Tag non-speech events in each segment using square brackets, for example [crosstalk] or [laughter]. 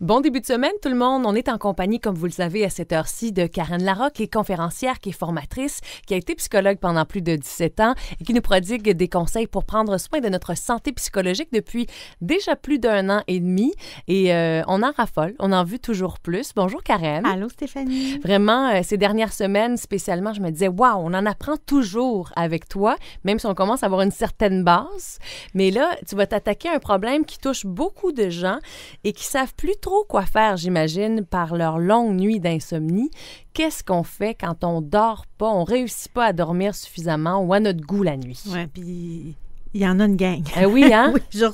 Bon début de semaine tout le monde. On est en compagnie, comme vous le savez, à cette heure-ci de Karen Larocque, qui est conférencière, qui est formatrice, qui a été psychologue pendant plus de 17 ans et qui nous prodigue des conseils pour prendre soin de notre santé psychologique depuis déjà plus d'un an et demi. Et euh, on en raffole, on en veut toujours plus. Bonjour Karen. Allô Stéphanie. Vraiment, euh, ces dernières semaines spécialement, je me disais, waouh, on en apprend toujours avec toi, même si on commence à avoir une certaine base. Mais là, tu vas t'attaquer à un problème qui touche beaucoup de gens et qui savent plus trop quoi faire, j'imagine, par leur longue nuit d'insomnie. Qu'est-ce qu'on fait quand on dort pas, on réussit pas à dormir suffisamment ou à notre goût la nuit? Oui, puis il y en a une gang. Eh oui, [laughs] hein? je,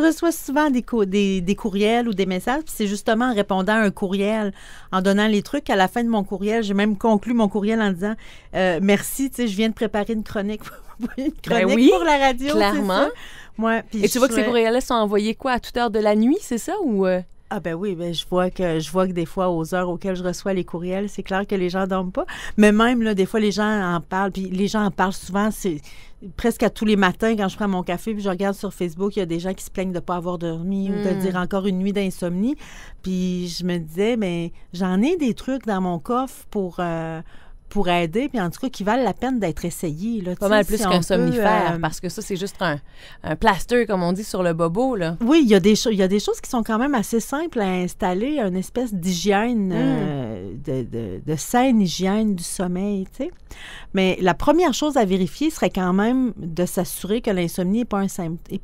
reçois, souvent des, des, courriels ou des messages, puis c'est justement en répondant à un courriel, en donnant les trucs. À la fin de mon courriel, j'ai même conclu mon courriel en disant euh, Merci, tu sais, je viens de préparer une chronique, [laughs] une ben chronique pour la radio. Clairement. Et tu vois que ces courriels-là sont envoyés quoi, à toute heure de la nuit, c'est ça? ou... Euh? Ah ben oui, ben je vois que je vois que des fois aux heures auxquelles je reçois les courriels, c'est clair que les gens dorment pas. Mais même là, des fois les gens en parlent, puis les gens en parlent souvent, c'est presque à tous les matins quand je prends mon café puis je regarde sur Facebook, il y a des gens qui se plaignent de pas avoir dormi ou de hmm. dire encore une nuit d'insomnie. Puis je me disais mais j'en ai des trucs dans mon coffre pour euh, pour aider, puis en tout cas qui valent la peine d'être essayés. Là, pas mal plus qu'un somnifère, euh, parce que ça, c'est juste un, un plaster, comme on dit, sur le bobo. Oui, il y, a des il y a des choses qui sont quand même assez simples à installer, une espèce d'hygiène, mm. euh, de, de, saine hygiène du sommeil. sais. Mais la première chose à vérifier serait quand même de s'assurer que l'insomnie n'est pas,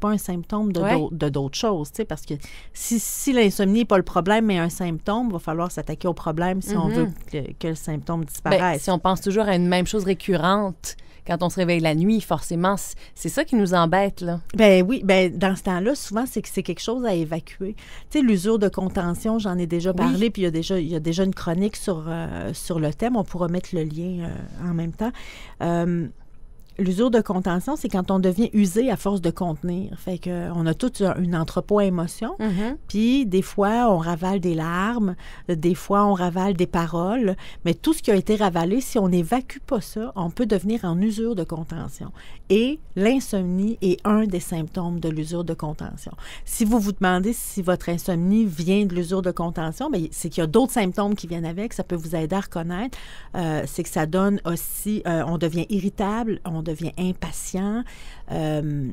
pas, un symptôme de d'autres choses. Parce que si, l'insomnie n'est pas le problème, mais un symptôme, il va falloir s'attaquer au problème si mm-hmm. on veut que, le symptôme ben, disparaisse on pense toujours à une même chose récurrente, quand on se réveille la nuit, forcément, c'est ça qui nous embête, là. Ben oui, ben dans ce temps-là, souvent, c'est que c'est quelque chose à évacuer. Tu sais, l'usure de contention, j'en ai déjà parlé, puis il y, a déjà, il une chronique sur, euh, sur le thème. On pourra mettre le lien euh, en même temps. Euh, L'usure de contention, c'est quand on devient usé à force de contenir. Fait que euh, on a tout un entrepôt émotion mm-hmm. Puis des fois, on ravale des larmes, des fois, on ravale des paroles. Mais tout ce qui a été ravalé, si on n'évacue pas ça, on peut devenir en usure de contention. Et l'insomnie est un des symptômes de l'usure de contention. Si vous vous demandez si votre insomnie vient de l'usure de contention, ben, c'est qu'il y a d'autres symptômes qui viennent avec. Ça peut vous aider à reconnaître. Euh, c'est que ça donne aussi, euh, on devient irritable, on devient impatient, euh,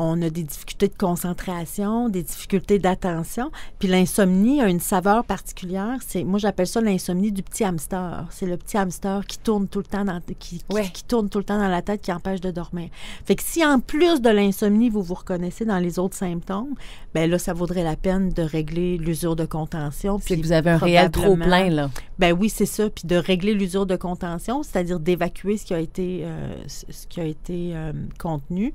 on a des difficultés de concentration, des difficultés d'attention. Puis l'insomnie a une saveur particulière. C'est, moi, j'appelle ça l'insomnie du petit hamster. C'est le petit hamster qui tourne tout le temps dans, qui, qui, tourne tout le temps dans la tête, qui empêche de dormir. Fait que si en plus de l'insomnie, vous vous reconnaissez dans les autres symptômes, ben là, ça vaudrait la peine de régler l'usure de contention. C'est que vous avez un réel trop plein, là. Ben oui, c'est ça. Puis de régler l'usure de contention, c'est-à-dire d'évacuer ce qui a été, euh, ce qui a été euh, contenu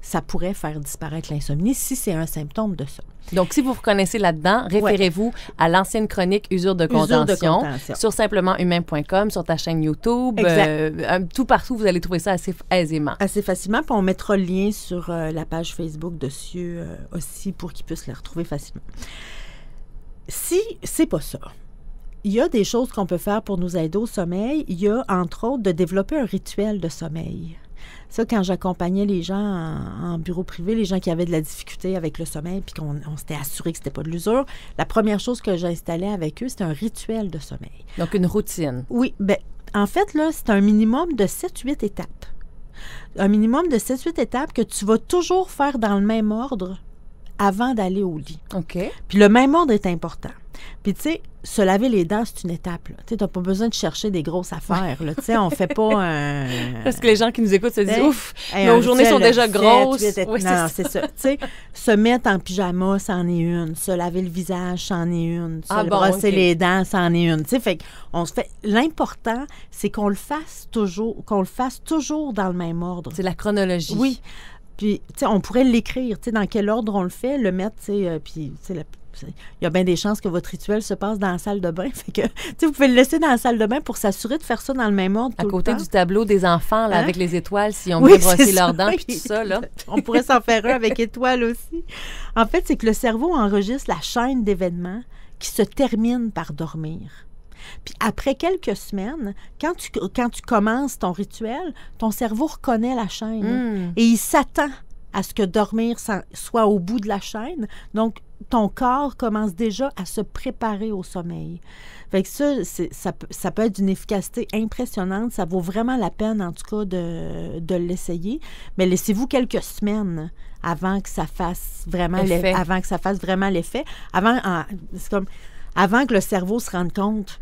ça pourrait faire disparaître l'insomnie si c'est un symptôme de ça. Donc, si vous vous reconnaissez là-dedans, référez-vous à l'ancienne chronique Usure de contention, sur simplement humain.com, sur simplementhumain.com, sur ta chaîne YouTube. Euh, tout partout, vous allez trouver ça assez aisément. Assez facilement. Puis on mettra le lien sur euh, la page Facebook de euh, aussi pour qu'ils puissent le retrouver facilement. Si c'est pas ça, il y a des choses qu'on peut faire pour nous aider au sommeil. Il y a, entre autres, de développer un rituel de sommeil. Ça, quand j'accompagnais les gens en, bureau privé, les gens qui avaient de la difficulté avec le sommeil, puis qu'on s'était assuré que c'était pas de l'usure, la première chose que j'installais avec eux, c'était un rituel de sommeil. Donc, une routine. Oui. Ben, en fait, là, c'est un minimum de 7-8 étapes. Un minimum de 7-8 étapes que tu vas toujours faire dans le même ordre avant d'aller au lit. OK. Puis le même ordre est important. Puis, tu sais, se laver les dents, c'est une étape. Tu n'as pas besoin de chercher des grosses affaires. sais, on fait pas un. [laughs] Parce que les gens qui nous écoutent se disent Ouf, nos journées sont déjà grosses. c'est ça. sais, se mettre en pyjama, c'en est une. Se laver le visage, c'en est une. Se ah brosser les dents, c'en est une. sais, fait on se fait. L'important, c'est qu'on le fasse toujours, qu'on le fasse toujours dans le même ordre. C'est la chronologie. Oui. Puis, tu sais, on pourrait l'écrire, tu sais, dans quel ordre on le fait, le mettre, tu sais, euh, puis, tu sais, il y a bien des chances que votre rituel se passe dans la salle de bain. [laughs] que, vous pouvez le laisser dans la salle de bain pour s'assurer de faire ça dans le même ordre. À côté du tableau des enfants, hein? avec les étoiles, si on veut brosser leurs dents, puis tout ça. [laughs] on pourrait s'en faire un avec [laughs] étoiles aussi. En fait, c'est que le cerveau enregistre la chaîne d'événements qui se termine par dormir. Puis après quelques semaines, quand tu, quand tu commences ton rituel, ton cerveau reconnaît la chaîne hmm. et il s'attend à ce que dormir soit au bout de la chaîne. Donc, ton corps commence déjà à se préparer au sommeil. Fait ça, ça, peut être d'une efficacité impressionnante. Ça vaut vraiment la peine, en tout cas, de, l'essayer. Mais laissez-vous quelques semaines avant que ça fasse vraiment l'effet. Avant que ça fasse vraiment l'effet. Avant, avant que le cerveau se rende compte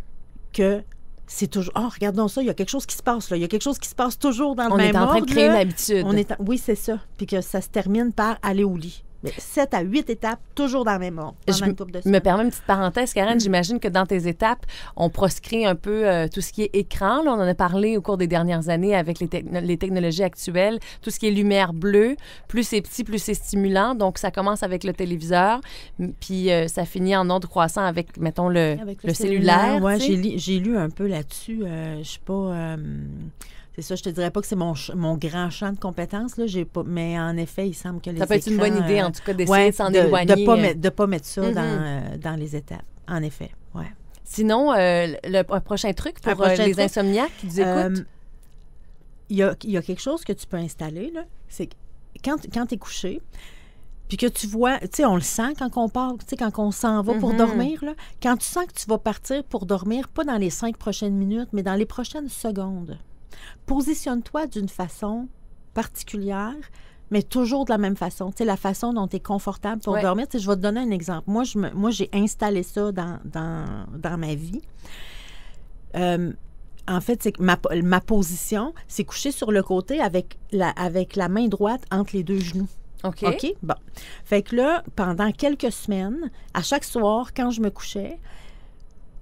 que c'est toujours oh regardons ça il y a quelque chose qui se passe là il y a quelque chose qui se passe toujours dans le on même on est en train de créer oui c'est ça puis que ça se termine par aller au lit 7 à huit étapes, toujours dans le même ordre. Je me permets une petite parenthèse, Karen. Mm. J'imagine que dans tes étapes, on proscrit un peu euh, tout ce qui est écran. on en a parlé au cours des dernières années avec les, technologies actuelles. Tout ce qui est lumière bleue, plus c'est petit, plus c'est stimulant. Donc, ça commence avec le téléviseur, puis euh, ça finit en ordre croissant avec, mettons, le, le, cellulaire. j'ai lu, un peu là-dessus. Euh, je ne suis pas c'est ça, je te dirais pas que c'est mon, mon grand champ de compétences, là, pas, mais en effet, il semble que les Ça peut être une bonne idée, en tout cas, euh, d'essayer de s'en éloigner. Euh. De ne pas, mettre ça mm-hmm. euh, dans, les étapes, en effet, ouais. Sinon, le, prochain truc pour les insomniaques qui nous écoutent? Il y, a, quelque chose que tu peux installer, là, c'est quand, quand tu es couché, puis que tu vois, tu sais, on le sent quand on parle, quand on s'en va pour mm-hmm. dormir, là. Quand tu sens que tu vas partir pour dormir, pas dans les cinq prochaines minutes, mais dans les prochaines secondes. Positionne-toi d'une façon particulière, mais toujours de la même façon. Tu sais, la façon dont tu es confortable pour dormir. Tu je vais te donner un exemple. Moi, moi j'ai installé ça dans, dans, ma vie. Euh, en fait, c'est ma, position, c'est coucher sur le côté avec la, avec la main droite entre les deux genoux. OK. OK? Bon. Fait que là, pendant quelques semaines, à chaque soir, quand je me couchais,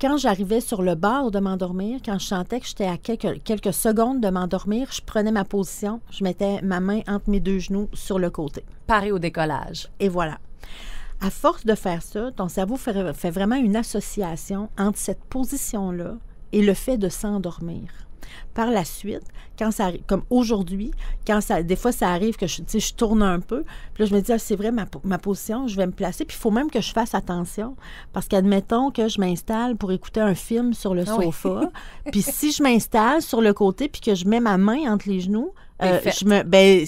quand j'arrivais sur le bord de m'endormir, quand je sentais que j'étais à quelques, secondes de m'endormir, je prenais ma position, je mettais ma main entre mes deux genoux sur le côté. Pareil au décollage. Et voilà. À force de faire ça, ton cerveau fait vraiment une association entre cette position-là et le fait de s'endormir. Par la suite, quand ça comme aujourd'hui, quand ça, des fois, ça arrive que je, je tourne un peu, puis là, je me dis, ah, c'est vrai, ma, position, je vais me placer, puis il faut même que je fasse attention, parce qu'admettons que je m'installe pour écouter un film sur le ah sofa, [laughs] puis si je m'installe sur le côté, puis que je mets ma main entre les genoux, euh, je me, ben,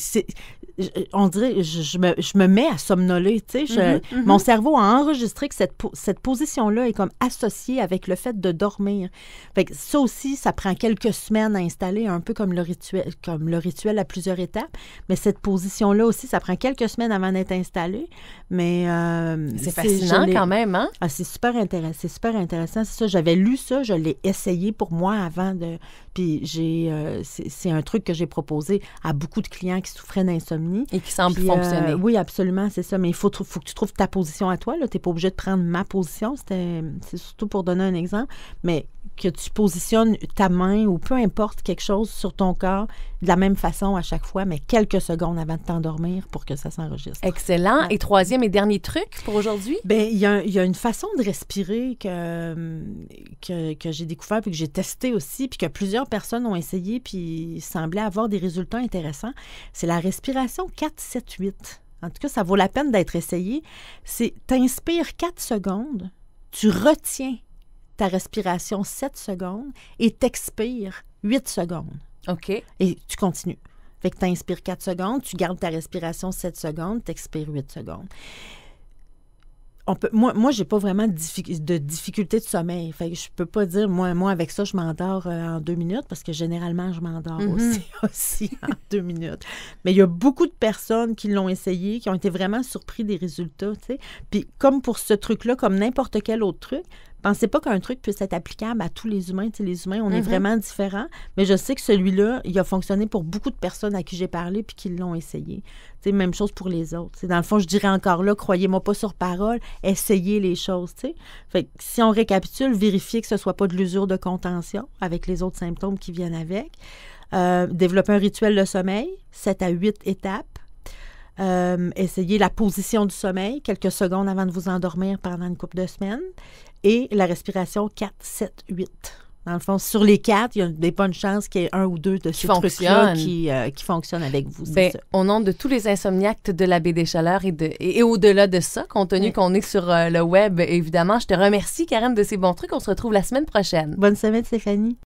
on dirait, je, me, je, me, mets à somnoler. Tu sais, mm-hmm, mm-hmm. Mon cerveau a enregistré que cette, cette position-là est comme associée avec le fait de dormir. Fait ça aussi, ça prend quelques semaines à installer, un peu comme le rituel, comme le rituel à plusieurs étapes. Mais cette position-là aussi, ça prend quelques semaines avant d'être installée. Mais euh, c'est fascinant quand même, hein? Ah, c'est super intéressant. super intéressant. C'est ça. J'avais lu ça, je l'ai essayé pour moi avant de. Puis j'ai, euh, c'est un truc que j'ai proposé à beaucoup de clients qui souffraient d'insomnie et qui semble euh, fonctionner. oui, absolument, c'est ça. Mais il faut, que tu trouves ta position à toi. Tu n'es pas obligé de prendre ma position. C'est surtout pour donner un exemple. Mais que tu positionnes ta main ou peu importe quelque chose sur ton corps de la même façon à chaque fois, mais quelques secondes avant de t'endormir pour que ça s'enregistre. Excellent. Et troisième et dernier truc pour aujourd'hui? Ben, il y, a une façon de respirer que, que, que j'ai découvert puis que j'ai testé aussi, puis que plusieurs personnes ont essayé puis semblait avoir des résultats intéressants. C'est la respiration 4, 7, 8. En tout cas, ça vaut la peine d'être essayé. C'est t'inspires 4 secondes, tu retiens ta respiration 7 secondes et t'expires 8 secondes. OK. Et tu continues. Fait que tu inspires 4 secondes, tu gardes ta respiration 7 secondes, t'expires 8 secondes moi, moi j'ai pas vraiment de difficulté de sommeil. Fait que je peux pas dire, moi, moi avec ça, je m'endors euh, en deux minutes parce que généralement, je m'endors mm-hmm. aussi, [laughs] aussi en deux minutes. Mais il y a beaucoup de personnes qui l'ont essayé, qui ont été vraiment surpris des résultats. Puis comme pour ce truc-là, comme n'importe quel autre truc, pensez pas qu'un truc puisse être applicable à tous les humains. les humains, on est mhm. vraiment différents. Mais je sais que celui-là, il a fonctionné pour beaucoup de personnes à qui j'ai parlé puis qui l'ont essayé. même chose pour les autres. dans le fond, je dirais encore là, croyez-moi pas sur parole, essayez les choses. Fait si on récapitule, vérifiez que ce soit pas de l'usure de contention avec les autres symptômes qui viennent avec. Euh, développer un rituel de sommeil, 7 à 8 étapes euh, essayez la position du sommeil quelques secondes avant de vous endormir pendant une couple de semaines. Et la respiration 4, 7, 8. Dans le fond, sur les quatre, il y a des bonnes chances qu'il y ait un ou deux de ces trucs-là euh, qui, fonctionnent avec vous. Ben, au nom de tous les insomniaques de la baie des Chaleurs et, et, au-delà de ça, compte tenu qu'on est sur euh, le web, évidemment, je te remercie, Karen, de ces bons trucs. On se retrouve la semaine prochaine. Bonne semaine, Stéphanie.